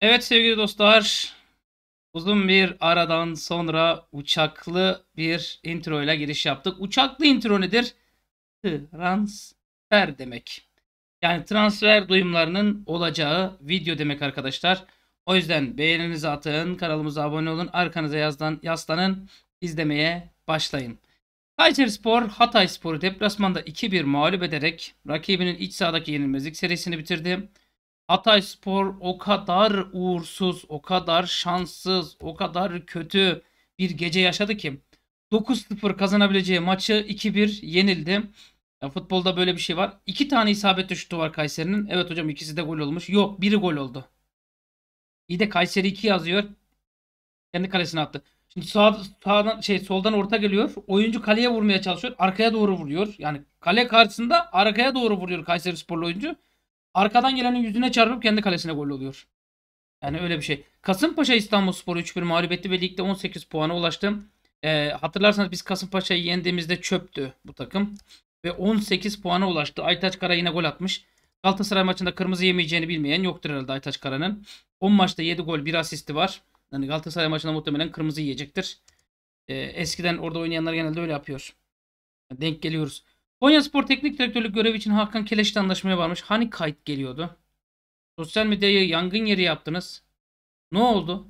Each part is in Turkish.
Evet sevgili dostlar, uzun bir aradan sonra uçaklı bir intro ile giriş yaptık. Uçaklı intro nedir? Transfer demek. Yani transfer duyumlarının olacağı video demek arkadaşlar. O yüzden beğeninizi atın, kanalımıza abone olun, arkanıza yazdan, yaslanın, izlemeye başlayın. Kayseri Spor, Hatay Spor'u deplasmanda 2-1 mağlup ederek rakibinin iç sahadaki yenilmezlik serisini bitirdi. Hatayspor o kadar uğursuz, o kadar şanssız, o kadar kötü bir gece yaşadı ki 9-0 kazanabileceği maçı 2-1 yenildi. Ya futbolda böyle bir şey var. İki tane isabetli şutu var Kayseri'nin. Evet hocam ikisi de gol olmuş. Yok biri gol oldu. İyi de Kayseri 2 yazıyor. Kendi kalesine attı. Şimdi sağ, sağdan şey soldan orta geliyor. Oyuncu kaleye vurmaya çalışıyor. Arkaya doğru vuruyor. Yani kale karşısında arkaya doğru vuruyor Kayseri sporlu oyuncu. Arkadan gelenin yüzüne çarpıp kendi kalesine gol oluyor. Yani öyle bir şey. Kasımpaşa İstanbulspor'u 3-1 mağlup etti ve ligde 18 puana ulaştı. E, hatırlarsanız biz Kasımpaşa'yı yendiğimizde çöptü bu takım. Ve 18 puana ulaştı. Aytaç Kara yine gol atmış. Galatasaray maçında kırmızı yemeyeceğini bilmeyen yoktur herhalde Aytaç Kara'nın. 10 maçta 7 gol 1 asisti var. Yani Galatasaray maçında muhtemelen kırmızı yiyecektir. E, eskiden orada oynayanlar genelde öyle yapıyor. denk geliyoruz. Konya Spor Teknik Direktörlük görevi için Hakan Keleş'le anlaşmaya varmış. Hani kayıt geliyordu? Sosyal medyaya yangın yeri yaptınız. Ne oldu?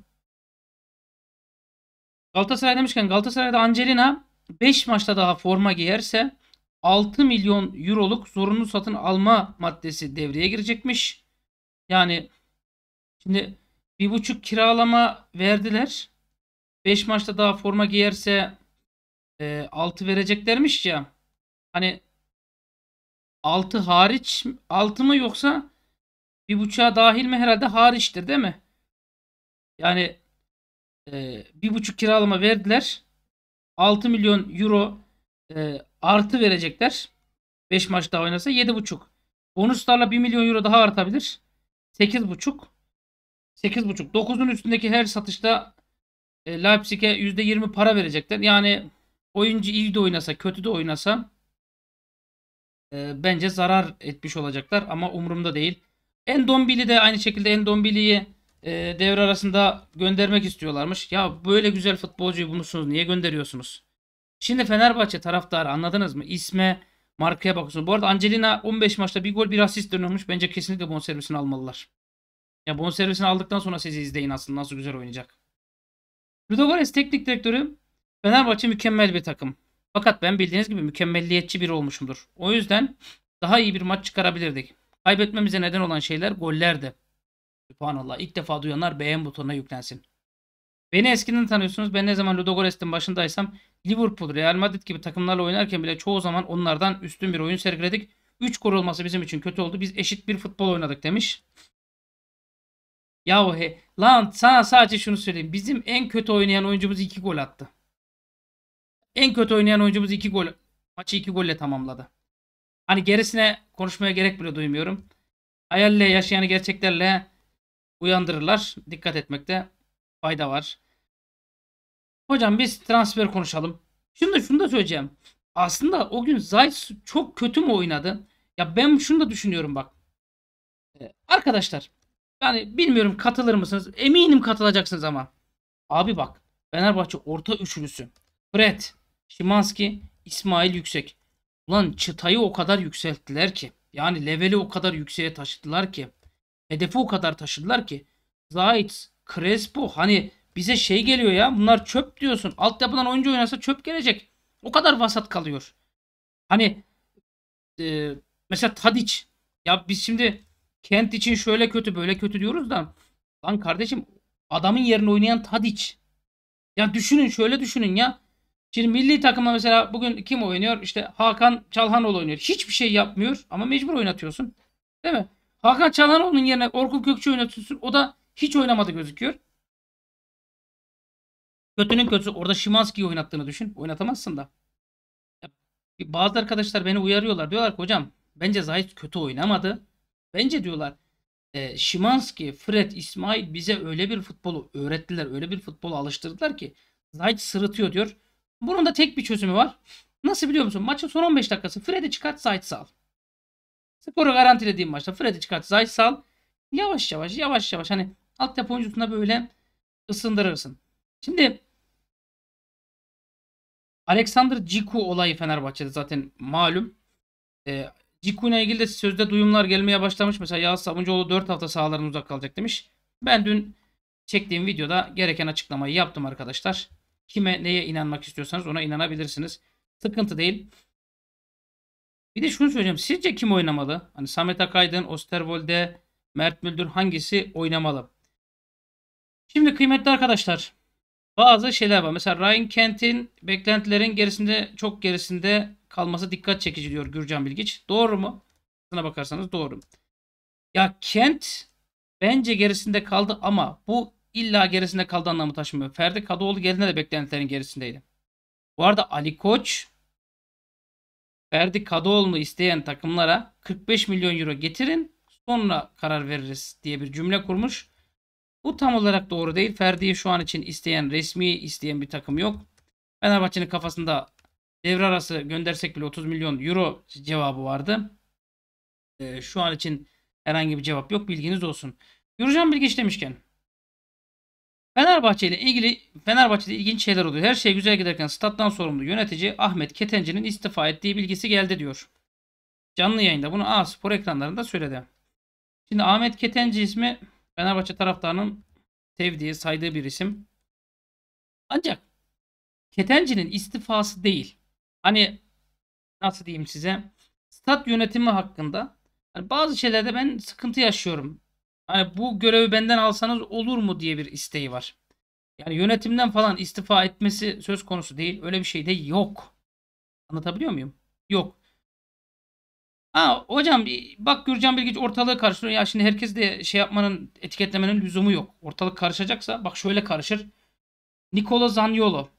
Galatasaray demişken Galatasaray'da Angelina 5 maçta daha forma giyerse 6 milyon euroluk zorunlu satın alma maddesi devreye girecekmiş. Yani şimdi bir buçuk kiralama verdiler. 5 maçta daha forma giyerse e, 6 vereceklermiş ya. Hani 6 hariç 6 mı yoksa bir buçuğa dahil mi herhalde hariçtir değil mi? Yani e, bir buçuk kiralama verdiler. 6 milyon euro e, artı verecekler. 5 maç daha oynasa buçuk, Bonuslarla 1 milyon euro daha artabilir. buçuk, 8,5. buçuk, 9'un üstündeki her satışta e, Leipzig'e %20 para verecekler. Yani oyuncu iyi de oynasa, kötü de oynasa e, bence zarar etmiş olacaklar ama umurumda değil. Endombili de aynı şekilde Endombili'yi e, devre arasında göndermek istiyorlarmış. Ya böyle güzel futbolcuyu bulmuşsunuz niye gönderiyorsunuz? Şimdi Fenerbahçe taraftarı anladınız mı? İsme, markaya bakıyorsunuz. Bu arada Angelina 15 maçta bir gol bir asist dönülmüş. Bence kesinlikle bonservisini almalılar. Ya bonservisini aldıktan sonra sizi izleyin aslında nasıl güzel oynayacak. Ludogorets teknik direktörü Fenerbahçe mükemmel bir takım. Fakat ben bildiğiniz gibi mükemmelliyetçi biri olmuşumdur. O yüzden daha iyi bir maç çıkarabilirdik. Kaybetmemize neden olan şeyler gollerdi. Sübhanallah. ilk defa duyanlar beğen butonuna yüklensin. Beni eskiden tanıyorsunuz. Ben ne zaman Ludogorets'in başındaysam Liverpool, Real Madrid gibi takımlarla oynarken bile çoğu zaman onlardan üstün bir oyun sergiledik. 3 gol olması bizim için kötü oldu. Biz eşit bir futbol oynadık demiş. Yahu he. Lan sana sadece şunu söyleyeyim. Bizim en kötü oynayan oyuncumuz 2 gol attı. En kötü oynayan oyuncumuz 2 gol. Maçı 2 golle tamamladı. Hani gerisine konuşmaya gerek bile duymuyorum. Hayalle yaşayanı gerçeklerle uyandırırlar. Dikkat etmekte fayda var. Hocam biz transfer konuşalım. Şunu da şunu da söyleyeceğim. Aslında o gün Zayt çok kötü mü oynadı? Ya ben şunu da düşünüyorum bak. Ee, arkadaşlar yani bilmiyorum katılır mısınız? Eminim katılacaksınız ama. Abi bak Fenerbahçe orta üçlüsü. Fred, Şimanski, İsmail Yüksek. Ulan çıtayı o kadar yükselttiler ki. Yani leveli o kadar yükseğe taşıdılar ki. Hedefi o kadar taşıdılar ki. Zayt, Crespo hani bize şey geliyor ya bunlar çöp diyorsun. Altyapıdan oyuncu oynasa çöp gelecek. O kadar vasat kalıyor. Hani e, mesela Tadic. Ya biz şimdi Kent için şöyle kötü böyle kötü diyoruz da lan kardeşim adamın yerine oynayan Tadic. Ya düşünün şöyle düşünün ya. Şimdi milli takımda mesela bugün kim oynuyor? İşte Hakan Çalhanoğlu oynuyor. Hiçbir şey yapmıyor ama mecbur oynatıyorsun. Değil mi? Hakan Çalhanoğlu'nun yerine Orkun Kökçü oynatıyorsun. O da hiç oynamadı gözüküyor. Kötünün kötüsü orada Şimanski'yi oynattığını düşün. Oynatamazsın da. Bazı arkadaşlar beni uyarıyorlar. Diyorlar ki hocam bence Zahit kötü oynamadı. Bence diyorlar e, Şimanski, Fred, İsmail bize öyle bir futbolu öğrettiler. Öyle bir futbolu alıştırdılar ki Zahit sırıtıyor diyor. Bunun da tek bir çözümü var. Nasıl biliyor musun? Maçın son 15 dakikası Fred'i çıkart Zayt'sı al. Skoru garantilediğim maçta Fred'i çıkart Zayt'sı al. Yavaş yavaş yavaş yavaş hani altyapı oyuncusuna böyle ısındırırsın. Şimdi Alexander Ciku olayı Fenerbahçe'de zaten malum. E, ee, Ciku ile ilgili de sözde duyumlar gelmeye başlamış. Mesela Yağız Sabuncuoğlu 4 hafta sahalardan uzak kalacak demiş. Ben dün çektiğim videoda gereken açıklamayı yaptım arkadaşlar. Kime neye inanmak istiyorsanız ona inanabilirsiniz. Sıkıntı değil. Bir de şunu söyleyeceğim. Sizce kim oynamalı? Hani Samet Akaydın, Osterwolde, Mert Müldür hangisi oynamalı? Şimdi kıymetli arkadaşlar bazı şeyler var. Mesela Ryan Kent'in beklentilerin gerisinde çok gerisinde kalması dikkat çekici diyor Gürcan Bilgiç. Doğru mu? Sana bakarsanız doğru. Ya Kent bence gerisinde kaldı ama bu illa gerisinde kaldı anlamı taşımıyor. Ferdi Kadıoğlu gerisinde de beklentilerin gerisindeydi. Bu arada Ali Koç Ferdi Kadıoğlu'nu isteyen takımlara 45 milyon euro getirin sonra karar veririz diye bir cümle kurmuş. Bu tam olarak doğru değil. Ferdi'yi şu an için isteyen, resmi isteyen bir takım yok. Fenerbahçe'nin kafasında devre arası göndersek bile 30 milyon euro cevabı vardı. Ee, şu an için herhangi bir cevap yok. Bilginiz olsun. Yürücan Bilgiç demişken Fenerbahçe ile ilgili Fenerbahçe'de ilginç şeyler oluyor. Her şey güzel giderken stat'tan sorumlu yönetici Ahmet Ketenci'nin istifa ettiği bilgisi geldi diyor. Canlı yayında bunu A Spor ekranlarında söyledi. Şimdi Ahmet Ketenci ismi Fenerbahçe taraftarının sevdiği, saydığı bir isim. Ancak Ketenci'nin istifası değil. Hani nasıl diyeyim size? Stat yönetimi hakkında yani bazı şeylerde ben sıkıntı yaşıyorum. Hani bu görevi benden alsanız olur mu diye bir isteği var. Yani yönetimden falan istifa etmesi söz konusu değil. Öyle bir şey de yok. Anlatabiliyor muyum? Yok. Ha hocam bak Gürcan Bilgiç ortalığı karıştırıyor. Ya şimdi herkes de şey yapmanın etiketlemenin lüzumu yok. Ortalık karışacaksa bak şöyle karışır. Nikola Zaniolo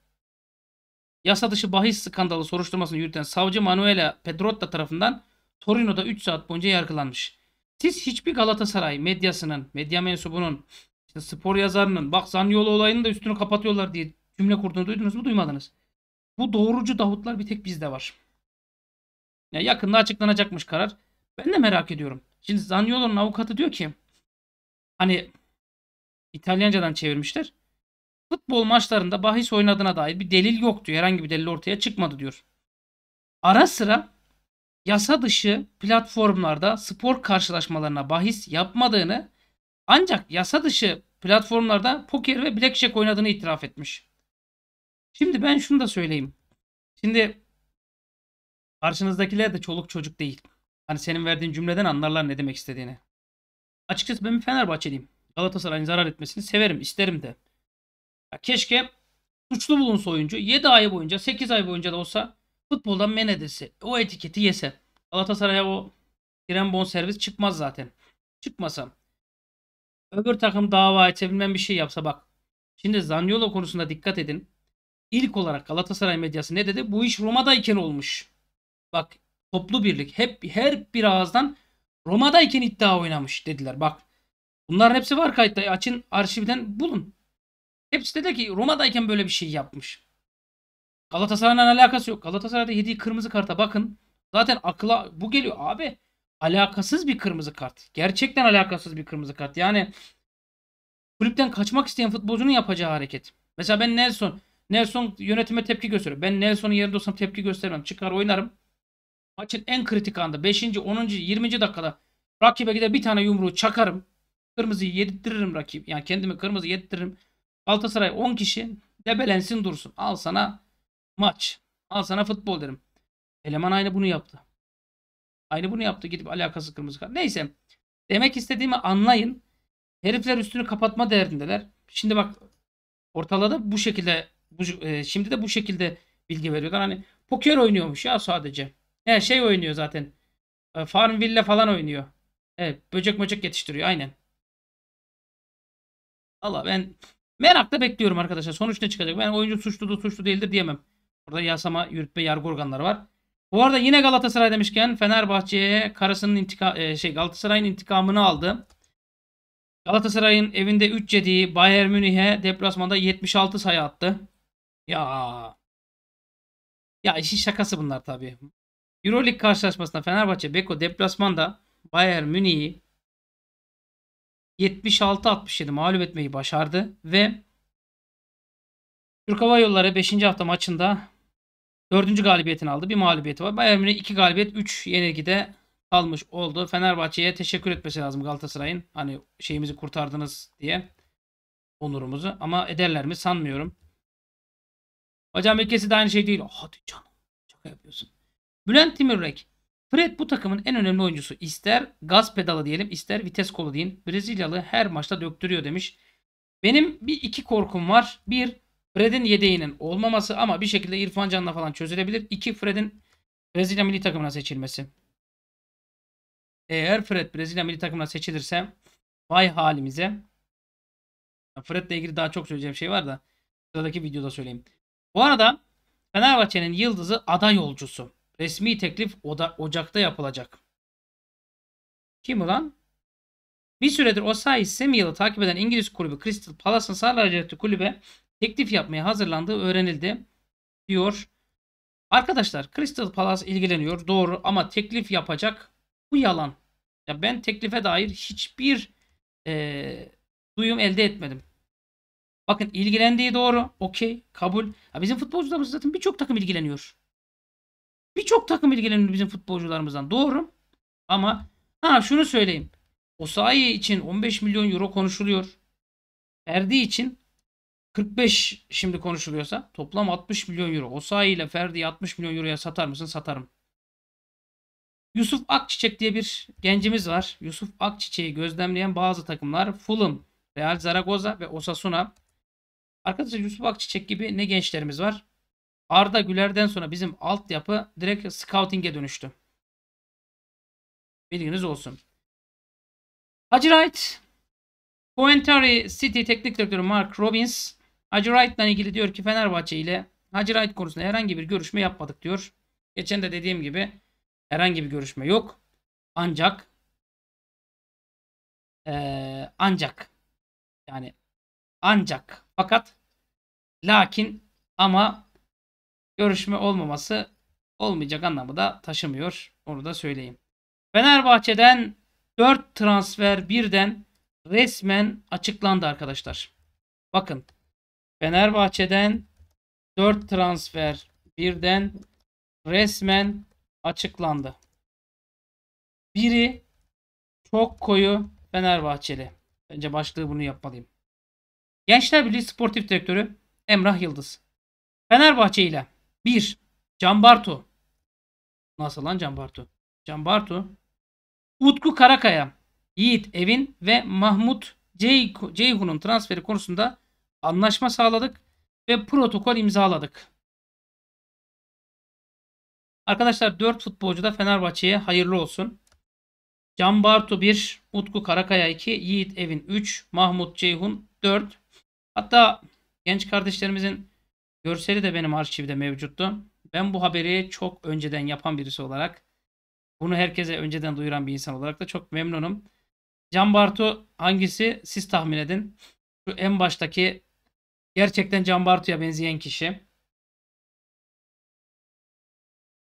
yasa dışı bahis skandalı soruşturmasını yürüten savcı Manuela Pedrotta tarafından Torino'da 3 saat boyunca yargılanmış. Siz hiçbir Galatasaray medyasının, medya mensubunun, işte spor yazarının, bak Zanyolu olayını da üstünü kapatıyorlar diye cümle kurduğunu duydunuz mu? Duymadınız. Bu doğrucu Davutlar bir tek bizde var. Ya yakında açıklanacakmış karar. Ben de merak ediyorum. Şimdi Zaniolo'nun avukatı diyor ki hani İtalyancadan çevirmişler. Futbol maçlarında bahis oynadığına dair bir delil yok diyor. Herhangi bir delil ortaya çıkmadı diyor. Ara sıra yasa dışı platformlarda spor karşılaşmalarına bahis yapmadığını ancak yasa dışı platformlarda poker ve blackjack oynadığını itiraf etmiş. Şimdi ben şunu da söyleyeyim. Şimdi karşınızdakiler de çoluk çocuk değil. Hani senin verdiğin cümleden anlarlar ne demek istediğini. Açıkçası ben bir Fenerbahçeliyim. Galatasaray'ın zarar etmesini severim, isterim de. Ya keşke suçlu bulunsa oyuncu 7 ay boyunca, 8 ay boyunca da olsa futboldan men o etiketi yese Galatasaray'a o giren bon servis çıkmaz zaten. Çıkmasa öbür takım dava etse bir şey yapsa bak. Şimdi Zaniolo konusunda dikkat edin. İlk olarak Galatasaray medyası ne dedi? Bu iş Roma'dayken olmuş. Bak toplu birlik hep her bir ağızdan Roma'dayken iddia oynamış dediler. Bak bunların hepsi var kayıtta. Açın arşivden bulun. Hepsi dedi ki Roma'dayken böyle bir şey yapmış. Galatasaray'la alakası yok. Galatasaray'da yediği kırmızı karta bakın. Zaten akla bu geliyor abi. Alakasız bir kırmızı kart. Gerçekten alakasız bir kırmızı kart. Yani kulüpten kaçmak isteyen futbolcunun yapacağı hareket. Mesela ben Nelson. Nelson yönetime tepki gösteriyor. Ben Nelson'un yerinde olsam tepki göstermem. Çıkar oynarım. Maçın en kritik anda 5. 10. 20. dakikada rakibe gider bir tane yumruğu çakarım. Kırmızıyı yedirtirim rakip. Yani kendimi kırmızı yedirtirim. Galatasaray 10 kişi debelensin dursun. Al sana maç. Al sana futbol derim. Eleman aynı bunu yaptı. Aynı bunu yaptı. Gidip alakası kırmızı kart. Neyse. Demek istediğimi anlayın. Herifler üstünü kapatma derdindeler. Şimdi bak ortalada bu şekilde bu, e, şimdi de bu şekilde bilgi veriyorlar. Hani poker oynuyormuş ya sadece. He şey oynuyor zaten. E, villa falan oynuyor. Evet böcek böcek yetiştiriyor aynen. Allah ben merakla bekliyorum arkadaşlar. Sonuç ne çıkacak? Ben oyuncu suçlu da suçlu değildir diyemem. Burada yasama, yürütme, yargı organları var. Bu arada yine Galatasaray demişken Fenerbahçe'ye karısının intika e, şey Galatasaray'ın intikamını aldı. Galatasaray'ın evinde 3 yediği Bayern Münih'e deplasmanda 76 sayı attı. Ya. Ya işin şakası bunlar tabii. Euroleague karşılaşmasında Fenerbahçe Beko deplasmanda Bayern Münih'i 76-67 mağlup etmeyi başardı ve Türk Hava Yolları 5. hafta maçında Dördüncü galibiyetini aldı. Bir mağlubiyeti var. Bayern Münih iki galibiyet 3 yenilgide almış oldu. Fenerbahçe'ye teşekkür etmesi lazım Galatasaray'ın. Hani şeyimizi kurtardınız diye. Onurumuzu. Ama ederler mi sanmıyorum. Hocam ilkesi de aynı şey değil. Hadi canım. çok yapıyorsun. Bülent Timürrek. Fred bu takımın en önemli oyuncusu. İster gaz pedalı diyelim ister vites kolu deyin. Brezilyalı her maçta döktürüyor demiş. Benim bir iki korkum var. Bir Fred'in yedeğinin olmaması ama bir şekilde İrfan Can'la falan çözülebilir. 2. Fred'in Brezilya milli takımına seçilmesi. Eğer Fred Brezilya milli takımına seçilirse vay halimize. Fred'le ilgili daha çok söyleyeceğim şey var da sıradaki videoda söyleyeyim. Bu arada Fenerbahçe'nin yıldızı ada yolcusu. Resmi teklif oda, Ocak'ta yapılacak. Kim ulan? Bir süredir Osayi Semiyel'i takip eden İngiliz kulübü Crystal Palace'ın Sarıcı kulübe teklif yapmaya hazırlandığı öğrenildi diyor. Arkadaşlar Crystal Palace ilgileniyor doğru ama teklif yapacak bu yalan. Ya ben teklife dair hiçbir e, duyum elde etmedim. Bakın ilgilendiği doğru. Okey. Kabul. Ya bizim futbolcularımız zaten birçok takım ilgileniyor. Birçok takım ilgileniyor bizim futbolcularımızdan. Doğru. Ama ha şunu söyleyeyim. Osayi için 15 milyon euro konuşuluyor. Erdi için 45 şimdi konuşuluyorsa toplam 60 milyon euro. Osayi ile Ferdi'yi 60 milyon euroya satar mısın? Satarım. Yusuf Akçiçek diye bir gencimiz var. Yusuf Akçiçek'i gözlemleyen bazı takımlar Fulham, Real Zaragoza ve Osasuna. Arkadaşlar Yusuf Akçiçek gibi ne gençlerimiz var. Arda Güler'den sonra bizim altyapı direkt scouting'e dönüştü. Bilginiz olsun. Hacı Wright, Coventry City Teknik Direktörü Mark Robbins Hacı Wright'la ilgili diyor ki Fenerbahçe ile Hacı Wright konusunda herhangi bir görüşme yapmadık diyor. Geçen de dediğim gibi herhangi bir görüşme yok. Ancak ee, ancak yani ancak fakat lakin ama görüşme olmaması olmayacak anlamı da taşımıyor. Onu da söyleyeyim. Fenerbahçe'den 4 transfer birden resmen açıklandı arkadaşlar. Bakın Fenerbahçe'den 4 transfer birden resmen açıklandı. Biri çok koyu Fenerbahçeli. Bence başlığı bunu yapmalıyım. Gençler Birliği Sportif Direktörü Emrah Yıldız. Fenerbahçe ile 1. Can Bartu. Nasıl lan Can Bartu? Can Bartu. Utku Karakaya. Yiğit Evin ve Mahmut Ceyhun'un transferi konusunda anlaşma sağladık ve protokol imzaladık. Arkadaşlar 4 futbolcu da Fenerbahçe'ye hayırlı olsun. Can Bartu 1, Utku Karakaya 2, Yiğit Evin 3, Mahmut Ceyhun 4. Hatta genç kardeşlerimizin görseli de benim arşivde mevcuttu. Ben bu haberi çok önceden yapan birisi olarak bunu herkese önceden duyuran bir insan olarak da çok memnunum. Can Bartu hangisi siz tahmin edin. Şu en baştaki Gerçekten Can Bartu'ya benzeyen kişi.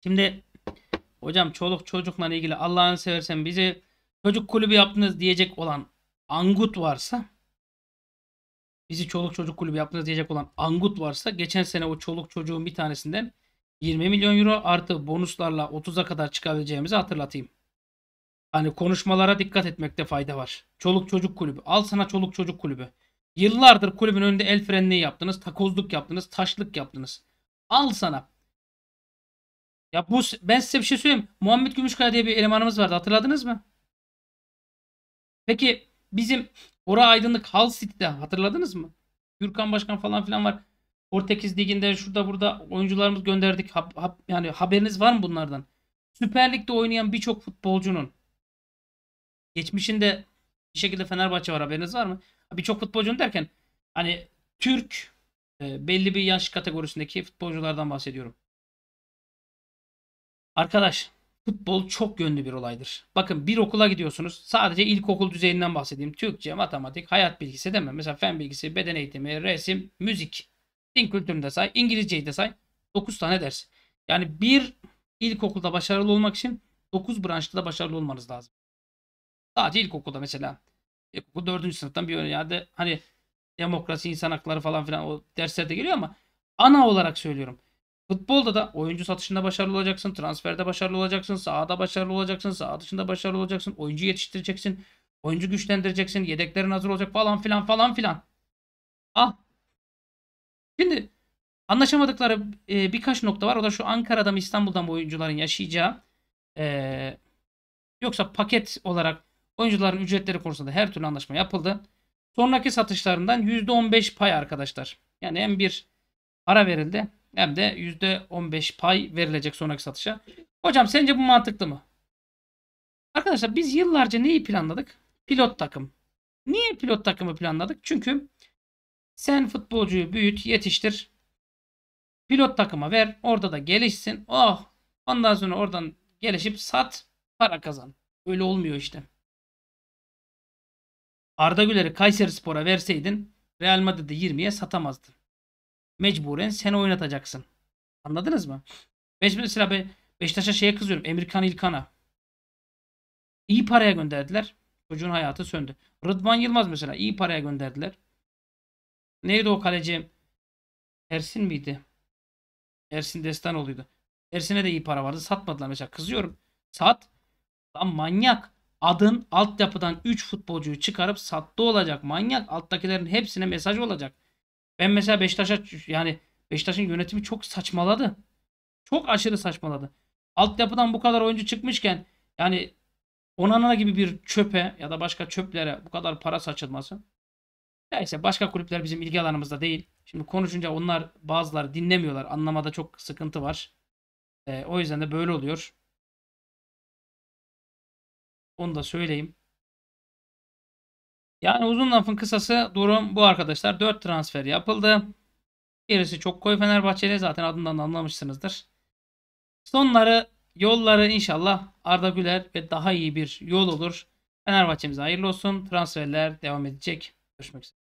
Şimdi hocam çoluk çocukla ilgili Allah'ını seversen bizi çocuk kulübü yaptınız diyecek olan Angut varsa bizi çoluk çocuk kulübü yaptınız diyecek olan Angut varsa geçen sene o çoluk çocuğun bir tanesinden 20 milyon euro artı bonuslarla 30'a kadar çıkabileceğimizi hatırlatayım. Hani konuşmalara dikkat etmekte fayda var. Çoluk çocuk kulübü. Al sana çoluk çocuk kulübü. Yıllardır kulübün önünde el frenliği yaptınız, takozluk yaptınız, taşlık yaptınız. Al sana. Ya bu ben size bir şey söyleyeyim. Muhammed Gümüşkaya diye bir elemanımız vardı. Hatırladınız mı? Peki bizim Ora Aydınlık Hal City'de hatırladınız mı? Gürkan Başkan falan filan var. Portekiz Ligi'nde şurada burada oyuncularımız gönderdik. Ha, ha, yani haberiniz var mı bunlardan? Süper Lig'de oynayan birçok futbolcunun geçmişinde bir şekilde Fenerbahçe var haberiniz var mı? Birçok futbolcunun derken hani Türk e, belli bir yaş kategorisindeki futbolculardan bahsediyorum. Arkadaş futbol çok gönlü bir olaydır. Bakın bir okula gidiyorsunuz. Sadece ilkokul düzeyinden bahsedeyim. Türkçe, matematik, hayat bilgisi demem. Mesela fen bilgisi, beden eğitimi, resim, müzik. Din kültürünü de say. İngilizceyi de say. 9 tane ders. Yani bir ilkokulda başarılı olmak için 9 branşta da başarılı olmanız lazım. Sadece ilkokulda mesela ilkokul e, dördüncü sınıftan bir yerde hani demokrasi, insan hakları falan filan o derslerde geliyor ama ana olarak söylüyorum. Futbolda da oyuncu satışında başarılı olacaksın, transferde başarılı olacaksın, sahada başarılı olacaksın, saha dışında başarılı olacaksın, oyuncu yetiştireceksin, oyuncu güçlendireceksin, yedeklerin hazır olacak falan filan falan filan. al ah! Şimdi anlaşamadıkları e, birkaç nokta var. O da şu Ankara'dan İstanbul'dan İstanbul'da oyuncuların yaşayacağı. E, yoksa paket olarak Oyuncuların ücretleri konusunda her türlü anlaşma yapıldı. Sonraki satışlarından %15 pay arkadaşlar. Yani hem bir ara verildi hem de %15 pay verilecek sonraki satışa. Hocam sence bu mantıklı mı? Arkadaşlar biz yıllarca neyi planladık? Pilot takım. Niye pilot takımı planladık? Çünkü sen futbolcuyu büyüt, yetiştir. Pilot takıma ver. Orada da gelişsin. Oh! Ondan sonra oradan gelişip sat, para kazan. Öyle olmuyor işte. Arda Güler'i Kayseri Spor'a verseydin Real Madrid'i 20'ye satamazdın. Mecburen sen oynatacaksın. Anladınız mı? Beş, mesela be, Beşiktaş'a şeye kızıyorum. Emirkan İlkan'a. İyi paraya gönderdiler. Çocuğun hayatı söndü. Rıdvan Yılmaz mesela iyi paraya gönderdiler. Neydi o kaleci? Ersin miydi? Ersin Destanoğlu'ydu. Ersin'e de iyi para vardı. Satmadılar mesela. Kızıyorum. Sat. Lan manyak adın altyapıdan 3 futbolcuyu çıkarıp sattı olacak. Manyak alttakilerin hepsine mesaj olacak. Ben mesela Beşiktaş'a yani Beşiktaş'ın yönetimi çok saçmaladı. Çok aşırı saçmaladı. Altyapıdan bu kadar oyuncu çıkmışken yani Onana gibi bir çöpe ya da başka çöplere bu kadar para saçılması. Neyse başka kulüpler bizim ilgi alanımızda değil. Şimdi konuşunca onlar bazıları dinlemiyorlar. Anlamada çok sıkıntı var. E, o yüzden de böyle oluyor. Onu da söyleyeyim. Yani uzun lafın kısası durum bu arkadaşlar. 4 transfer yapıldı. Gerisi çok koy Fenerbahçeli zaten adından anlamışsınızdır. Sonları yolları inşallah Arda Güler ve daha iyi bir yol olur. Fenerbahçe'mize hayırlı olsun. Transferler devam edecek. Görüşmek üzere.